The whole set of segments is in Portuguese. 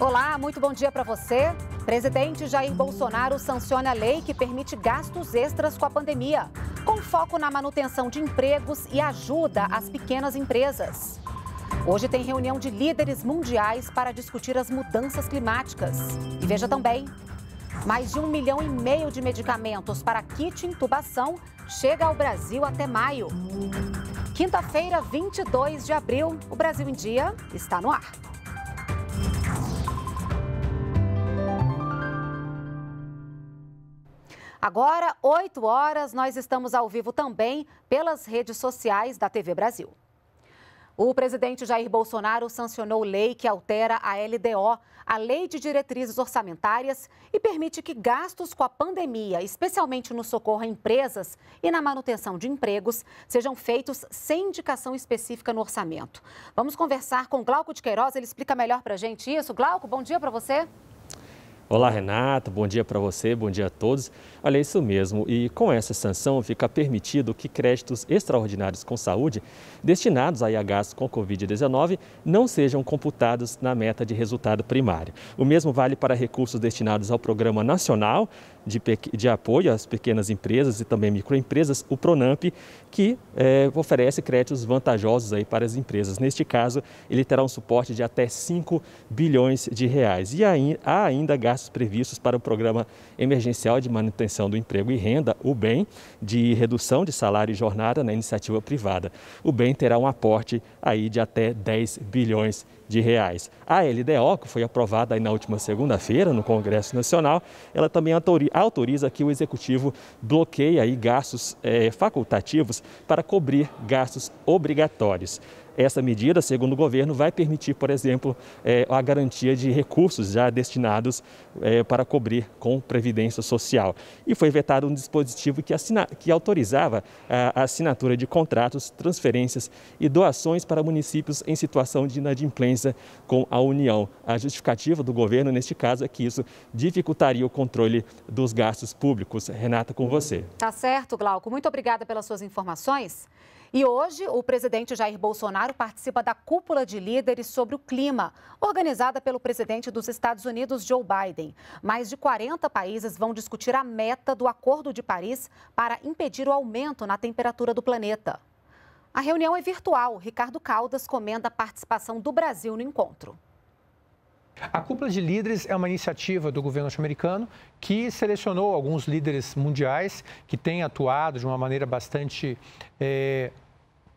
Olá, muito bom dia para você. Presidente Jair Bolsonaro sanciona a lei que permite gastos extras com a pandemia, com foco na manutenção de empregos e ajuda às pequenas empresas. Hoje tem reunião de líderes mundiais para discutir as mudanças climáticas. E veja também: mais de um milhão e meio de medicamentos para kit intubação chega ao Brasil até maio. Quinta-feira, 22 de abril, o Brasil em Dia está no ar. Agora, 8 horas, nós estamos ao vivo também pelas redes sociais da TV Brasil. O presidente Jair Bolsonaro sancionou lei que altera a LDO, a Lei de Diretrizes Orçamentárias, e permite que gastos com a pandemia, especialmente no socorro a empresas e na manutenção de empregos, sejam feitos sem indicação específica no orçamento. Vamos conversar com Glauco de Queiroz, ele explica melhor para a gente isso. Glauco, bom dia para você. Olá, Renato. Bom dia para você, bom dia a todos. Olha, é isso mesmo. E com essa sanção fica permitido que créditos extraordinários com saúde destinados a gastos com Covid-19 não sejam computados na meta de resultado primário. O mesmo vale para recursos destinados ao Programa Nacional de, de Apoio às Pequenas Empresas e também Microempresas, o PRONAMP, que é, oferece créditos vantajosos aí para as empresas. Neste caso, ele terá um suporte de até 5 bilhões de reais. E há ainda gastos gastos previstos para o Programa Emergencial de Manutenção do Emprego e Renda, o BEM, de redução de salário e jornada na iniciativa privada. O BEM terá um aporte aí de até 10 bilhões de reais. A LDO, que foi aprovada aí na última segunda-feira no Congresso Nacional, ela também autoriza que o Executivo bloqueie aí gastos é, facultativos para cobrir gastos obrigatórios. Essa medida, segundo o governo, vai permitir, por exemplo, é, a garantia de recursos já destinados é, para cobrir com previdência social. E foi vetado um dispositivo que, assina, que autorizava a, assinatura de contratos, transferências e doações para municípios em situação de inadimplência com a União. A justificativa do governo, neste caso, é que isso dificultaria o controle dos gastos públicos. Renata, com você. Tá certo, Glauco. Muito obrigada pelas suas informações. E hoje, o presidente Jair Bolsonaro participa da cúpula de líderes sobre o clima, organizada pelo presidente dos Estados Unidos, Joe Biden. Mais de 40 países vão discutir a meta do Acordo de Paris para impedir o aumento na temperatura do planeta. A reunião é virtual. Ricardo Caldas comenda a participação do Brasil no encontro. A Cúpula de Líderes é uma iniciativa do governo norte-americano que selecionou alguns líderes mundiais que têm atuado de uma maneira bastante é,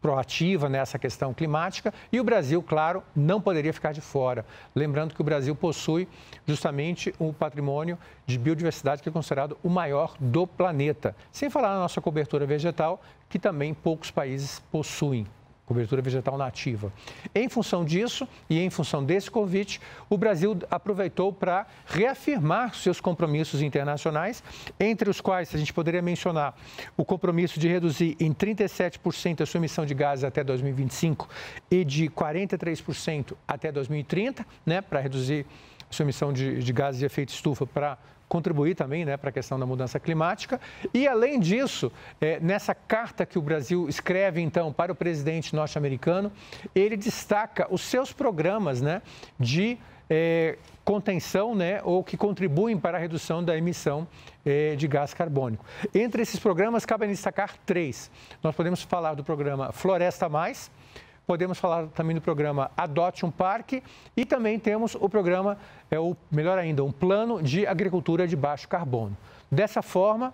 proativa nessa questão climática e o Brasil, claro, não poderia ficar de fora. Lembrando que o Brasil possui justamente o um patrimônio de biodiversidade que é considerado o maior do planeta. Sem falar na nossa cobertura vegetal, que também poucos países possuem cobertura vegetal nativa. Em função disso e em função desse convite, o Brasil aproveitou para reafirmar seus compromissos internacionais, entre os quais a gente poderia mencionar o compromisso de reduzir em 37% a sua emissão de gases até 2025 e de 43% até 2030, né, para reduzir sua emissão de, de gases de efeito estufa para contribuir também né, para a questão da mudança climática. E, além disso, é, nessa carta que o Brasil escreve, então, para o presidente norte-americano, ele destaca os seus programas né, de é, contenção né, ou que contribuem para a redução da emissão é, de gás carbônico. Entre esses programas, cabe destacar três. Nós podemos falar do programa Floresta Mais, Podemos falar também do programa Adote um Parque e também temos o programa, é o melhor ainda, um plano de agricultura de baixo carbono. Dessa forma,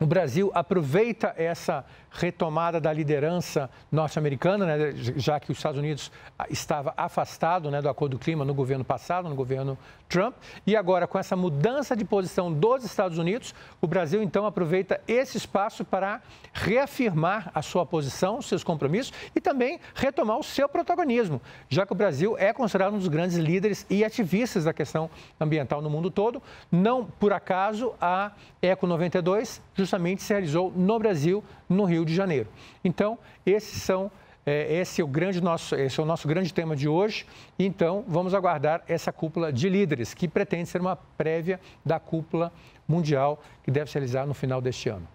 o Brasil aproveita essa retomada da liderança norte-americana, né, já que os Estados Unidos ah, estava afastado né, do Acordo do Clima no governo passado, no governo Trump, e agora com essa mudança de posição dos Estados Unidos, o Brasil então aproveita esse espaço para reafirmar a sua posição, seus compromissos e também retomar o seu protagonismo, já que o Brasil é considerado um dos grandes líderes e ativistas da questão ambiental no mundo todo. Não por acaso a Eco 92 justamente se realizou no Brasil, no Rio de Janeiro. Então, esses são é, esse é o grande nosso, esse é o nosso grande tema de hoje. Então, vamos aguardar essa cúpula de líderes, que pretende ser uma prévia da cúpula mundial que deve se realizar no final deste ano.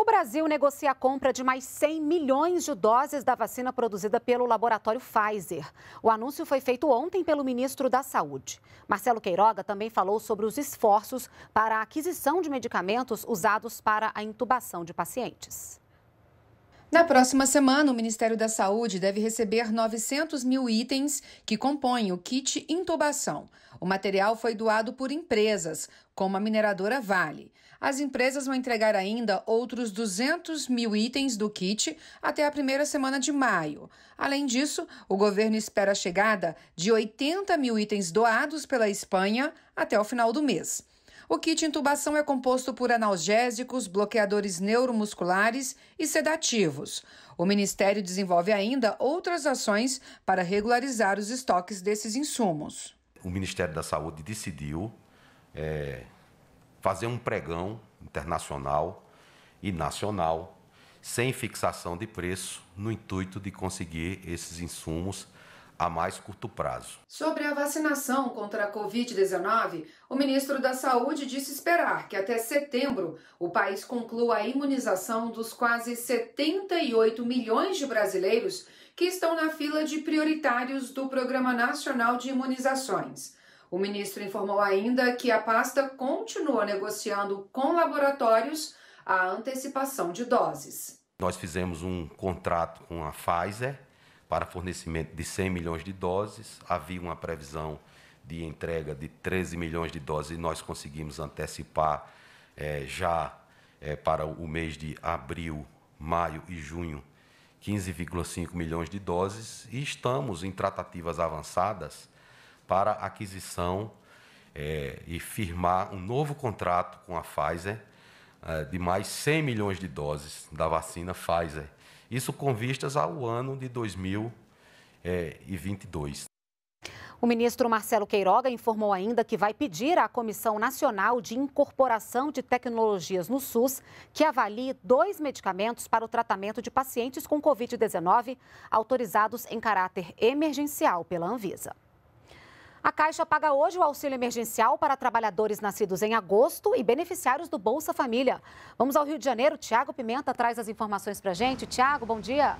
O Brasil negocia a compra de mais 100 milhões de doses da vacina produzida pelo laboratório Pfizer. O anúncio foi feito ontem pelo ministro da Saúde. Marcelo Queiroga também falou sobre os esforços para a aquisição de medicamentos usados para a intubação de pacientes. Na próxima semana, o Ministério da Saúde deve receber 900 mil itens que compõem o kit intubação. O material foi doado por empresas, como a mineradora Vale. As empresas vão entregar ainda outros 200 mil itens do kit até a primeira semana de maio. Além disso, o governo espera a chegada de 80 mil itens doados pela Espanha até o final do mês. O kit intubação é composto por analgésicos, bloqueadores neuromusculares e sedativos. O Ministério desenvolve ainda outras ações para regularizar os estoques desses insumos. O Ministério da Saúde decidiu é, fazer um pregão internacional e nacional sem fixação de preço, no intuito de conseguir esses insumos a mais curto prazo. Sobre a vacinação contra a Covid-19, o ministro da Saúde disse esperar que até setembro o país conclua a imunização dos quase 78 milhões de brasileiros que estão na fila de prioritários do Programa Nacional de Imunizações. O ministro informou ainda que a pasta continua negociando com laboratórios a antecipação de doses. Nós fizemos um contrato com a Pfizer para fornecimento de 100 milhões de doses. Havia uma previsão de entrega de 13 milhões de doses e nós conseguimos antecipar é, já é, para o mês de abril, maio e junho 15,5 milhões de doses e estamos em tratativas avançadas para aquisição é, e firmar um novo contrato com a Pfizer é, de mais 100 milhões de doses da vacina Pfizer. Isso com vistas ao ano de 2022. É, o ministro Marcelo Queiroga informou ainda que vai pedir à Comissão Nacional de Incorporação de Tecnologias no SUS que avalie dois medicamentos para o tratamento de pacientes com Covid-19 autorizados em caráter emergencial pela Anvisa. A Caixa paga hoje o auxílio emergencial para trabalhadores nascidos em agosto e beneficiários do Bolsa Família. Vamos ao Rio de Janeiro. Tiago Pimenta traz as informações para a gente. Tiago, bom dia.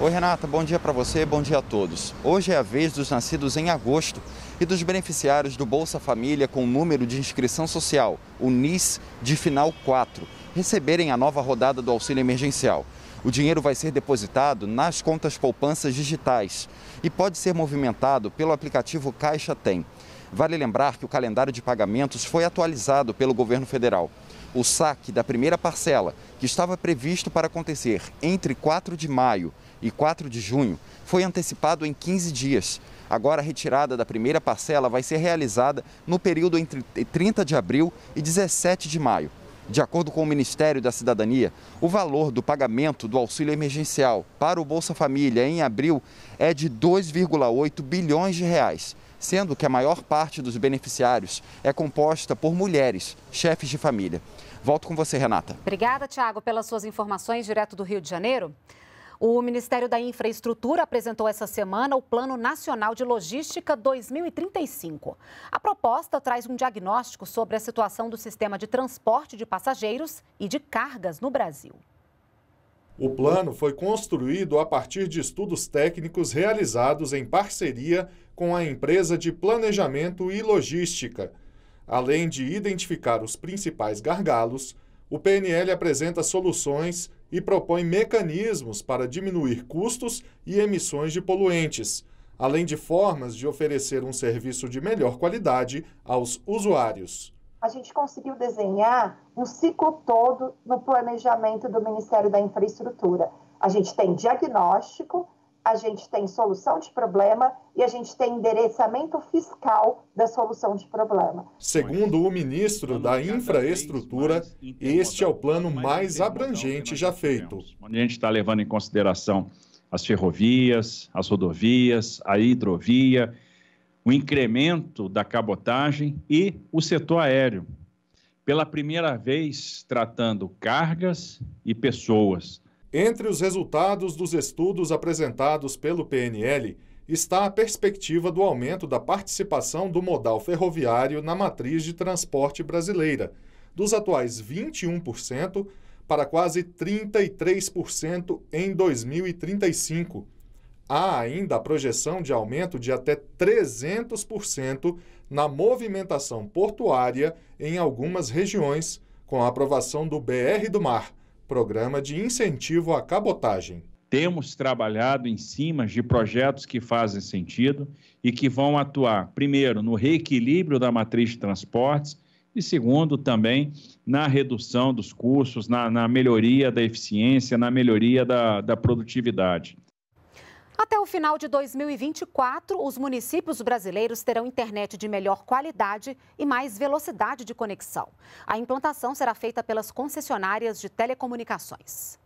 Oi, Renata. Bom dia para você. Bom dia a todos. Hoje é a vez dos nascidos em agosto e dos beneficiários do Bolsa Família com número de inscrição social, o NIS, de final 4, receberem a nova rodada do auxílio emergencial. O dinheiro vai ser depositado nas contas poupanças digitais e pode ser movimentado pelo aplicativo Caixa Tem. Vale lembrar que o calendário de pagamentos foi atualizado pelo governo federal. O saque da primeira parcela, que estava previsto para acontecer entre 4 de maio e 4 de junho, foi antecipado em 15 dias. Agora, a retirada da primeira parcela vai ser realizada no período entre 30 de abril e 17 de maio. De acordo com o Ministério da Cidadania, o valor do pagamento do auxílio emergencial para o Bolsa Família em abril é de 2,8 bilhões de reais, sendo que a maior parte dos beneficiários é composta por mulheres, chefes de família. Volto com você, Renata. Obrigada, Tiago, pelas suas informações direto do Rio de Janeiro. O Ministério da Infraestrutura apresentou essa semana o Plano Nacional de Logística 2035. A proposta traz um diagnóstico sobre a situação do sistema de transporte de passageiros e de cargas no Brasil. O plano foi construído a partir de estudos técnicos realizados em parceria com a empresa de planejamento e logística. Além de identificar os principais gargalos, o PNL apresenta soluções e propõe mecanismos para diminuir custos e emissões de poluentes, além de formas de oferecer um serviço de melhor qualidade aos usuários a gente conseguiu desenhar um ciclo todo no planejamento do Ministério da Infraestrutura. A gente tem diagnóstico, a gente tem solução de problema e a gente tem endereçamento fiscal da solução de problema. Segundo o ministro da Infraestrutura, este é o plano mais abrangente já feito. a gente está levando em consideração as ferrovias, as rodovias, a hidrovia, o incremento da cabotagem e o setor aéreo. Pela primeira vez, tratando cargas e pessoas entre os resultados dos estudos apresentados pelo PNL está a perspectiva do aumento da participação do modal ferroviário na matriz de transporte brasileira, dos atuais 21% para quase 33% em 2035. Há ainda a projeção de aumento de até 300% na movimentação portuária em algumas regiões, com a aprovação do BR do Mar Programa de Incentivo à Cabotagem. Temos trabalhado em cima de projetos que fazem sentido e que vão atuar, primeiro, no reequilíbrio da matriz de transportes e, segundo, também na redução dos custos, na, na melhoria da eficiência, na melhoria da, da produtividade. Até o final de 2024, os municípios brasileiros terão internet de melhor qualidade e mais velocidade de conexão. A implantação será feita pelas concessionárias de telecomunicações.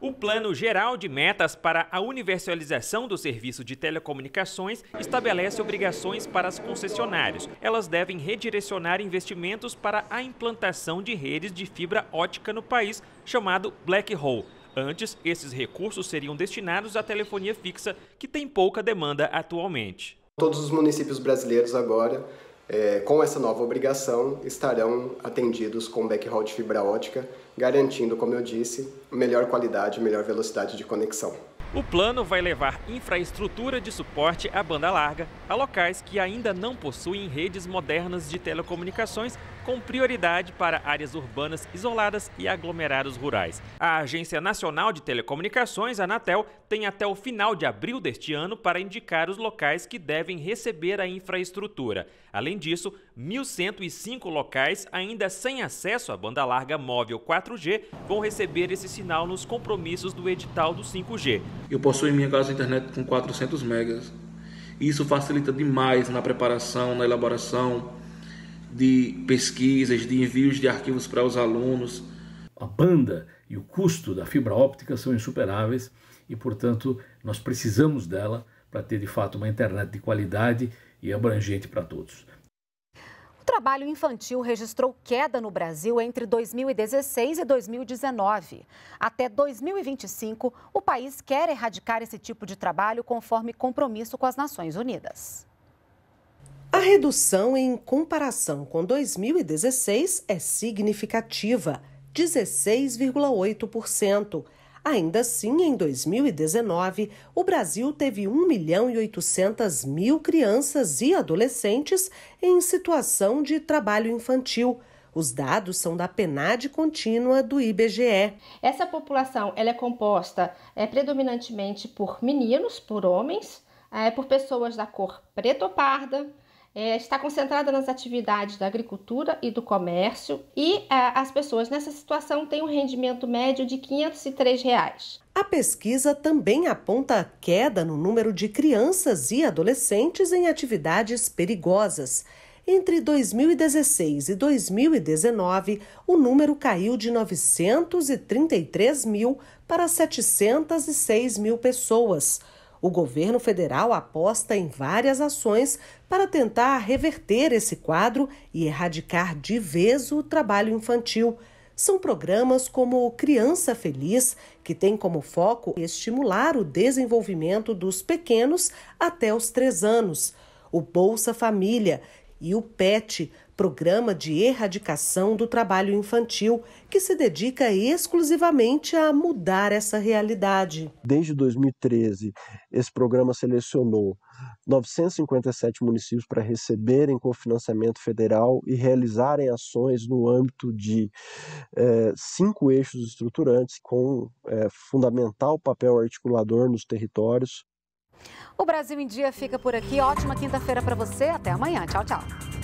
O Plano Geral de Metas para a Universalização do Serviço de Telecomunicações estabelece obrigações para as concessionárias. Elas devem redirecionar investimentos para a implantação de redes de fibra ótica no país, chamado Black Hole. Antes, esses recursos seriam destinados à telefonia fixa, que tem pouca demanda atualmente. Todos os municípios brasileiros agora, é, com essa nova obrigação, estarão atendidos com backhaul de fibra ótica, garantindo, como eu disse, melhor qualidade e melhor velocidade de conexão. O plano vai levar infraestrutura de suporte à banda larga a locais que ainda não possuem redes modernas de telecomunicações com prioridade para áreas urbanas isoladas e aglomerados rurais. A Agência Nacional de Telecomunicações, Anatel, tem até o final de abril deste ano para indicar os locais que devem receber a infraestrutura. Além disso, 1.105 locais ainda sem acesso à banda larga móvel 4G vão receber esse sinal nos compromissos do edital do 5G. Eu possuo em minha casa internet com 400 megas. Isso facilita demais na preparação, na elaboração, de pesquisas, de envios de arquivos para os alunos. A banda e o custo da fibra óptica são insuperáveis e, portanto, nós precisamos dela para ter de fato uma internet de qualidade e abrangente para todos. O trabalho infantil registrou queda no Brasil entre 2016 e 2019. Até 2025, o país quer erradicar esse tipo de trabalho conforme compromisso com as Nações Unidas. A redução em comparação com 2016 é significativa, 16,8%. Ainda assim, em 2019, o Brasil teve 1 milhão e 800 mil crianças e adolescentes em situação de trabalho infantil. Os dados são da PNAD contínua do IBGE. Essa população ela é composta é, predominantemente por meninos, por homens, é, por pessoas da cor preto ou parda, é, está concentrada nas atividades da agricultura e do comércio e é, as pessoas nessa situação têm um rendimento médio de R$ 503. Reais. A pesquisa também aponta a queda no número de crianças e adolescentes em atividades perigosas. Entre 2016 e 2019, o número caiu de 933 mil para 706 mil pessoas o governo federal aposta em várias ações para tentar reverter esse quadro e erradicar de vez o trabalho infantil. São programas como Criança Feliz, que tem como foco estimular o desenvolvimento dos pequenos até os três anos, o Bolsa Família e o PET, programa de erradicação do trabalho infantil, que se dedica exclusivamente a mudar essa realidade. Desde 2013, esse programa selecionou 957 municípios para receberem cofinanciamento federal e realizarem ações no âmbito de eh, cinco eixos estruturantes, com eh, fundamental papel articulador nos territórios. O Brasil em Dia fica por aqui. Ótima quinta-feira para você. Até amanhã. Tchau, tchau.